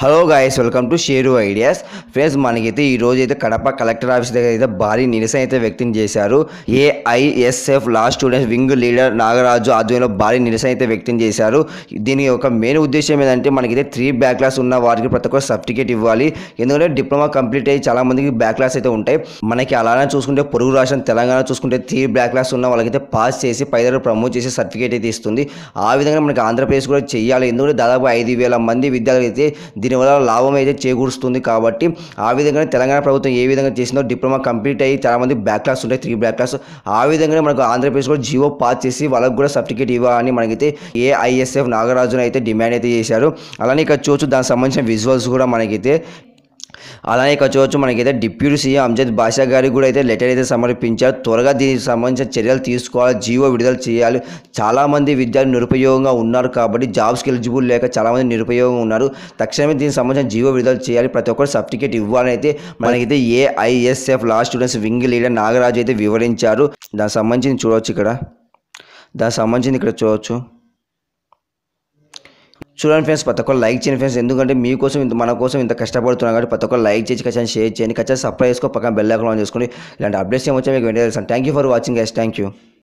hello guys welcome to Sheru ideas friends మనకైతే ఈ రోజు అయితే కడప కలెక్టర్ ఆఫీస్ దగ్గర అయితే భారీ నిరసన అయితే వ్యక్తం చేశారు AISF law students wing leader Nagaraju ఆధ్వర్యంలో భారీ నిరసన అయితే వ్యక్తం చేశారు దీని యొక్క మెయిన్ ఉద్దేశం ఏంటంటే మనకైతే త్రీ బ్యాక్ క్లాస్ ఉన్న వారికి ప్రతి ఒక్క సర్టిఫికేట్ ఇవ్వాలి ఎందుకంటే డిప్లొమా కంప్లీట్ అయ్యి చాలా మందికి బ్యాక్ క్లాస్ అయితే ఉంటాయి మనకి అలానే చూసుకుంటే పొరుగు రాష్ట్రం తెలంగాణ చూసుకుంటే త్రీ బ్యాక్ క్లాస్ ఉన్న వాళ్ళకైతే పాస్ చేసి పైదారు ప్రమోట్ చేసి సర్టిఫికేట్ అయితే ఇస్తుంది ఆ విధంగా మనకి ఆంధ్రప్రదేశ్ కూడా చేయాలి ఎందుకంటే దాదాపు ఐదు వేల మంది విద్యార్థులు అయితే దీనివల్ల లాభం అయితే చేకూరుస్తుంది కాబట్టి ఆ విధంగానే తెలంగాణ ప్రభుత్వం ఏ విధంగా చేసిందో డిప్లొమా కంప్లీట్ అయ్యి చాలామంది బ్యాక్ క్లాస్ ఉంటాయి త్రీ బ్యాక్ క్లాస్ ఆ విధంగానే మనకు ఆంధ్రప్రదేశ్ కూడా జీవో పాస్ చేసి వాళ్ళకు కూడా సర్టిఫికేట్ ఇవ్వాలని మనకైతే ఏఐఎస్ఎఫ్ నాగరాజును అయితే డిమాండ్ అయితే చేశారు అలానే ఇక్కడ చూచు దానికి సంబంధించిన విజువల్స్ కూడా మనకైతే అలానే ఇక్కడ చూడవచ్చు మనకైతే డిప్యూటీ సీఎం అంజద్ బాషా గారికి కూడా అయితే లెటర్ అయితే సమర్పించారు త్వరగా దీనికి సంబంధించిన చర్యలు తీసుకోవాలి జీవో విడుదల చేయాలి చాలామంది విద్యార్థులు నిరుపయోగంగా ఉన్నారు కాబట్టి జాబ్స్కి ఎలిజిబుల్ లేక చాలామంది నిరుపయోగంగా ఉన్నారు తక్షణమే దీనికి సంబంధించిన జీవో విడుదల చేయాలి ప్రతి ఒక్కరు సర్టిఫికేట్ ఇవ్వాలని అయితే మనకైతే AISF law students wing leader Nagaraju అయితే వివరించారు దానికి సంబంధించి చూడవచ్చు ఇక్కడ దానికి సంబంధించి ఇక్కడ చూడవచ్చు చూడండి ఫ్రెండ్స్ ప్రతి ఒక్కరు లైక్ చేయండి ఫ్రెండ్స్ ఎందుకంటే మీకోసం ఇంత మన కోసం ఇంత కష్టపడుతున్నాం కాబట్టి ప్రతి ఒక్కరు లైక్ చేసి ఖచ్చితంగా షేర్ చేయండి ఖచ్చితంగా సబ్స్క్రైబ్ చేసుకో పక్కన బెల్ ఐకాన్ ఆన్ చేసుకోండి ఇలాంటి అప్డేట్స్ ఏమొచ్చా మీకు వెంటనే తెలుసు thank you for watching guys thank you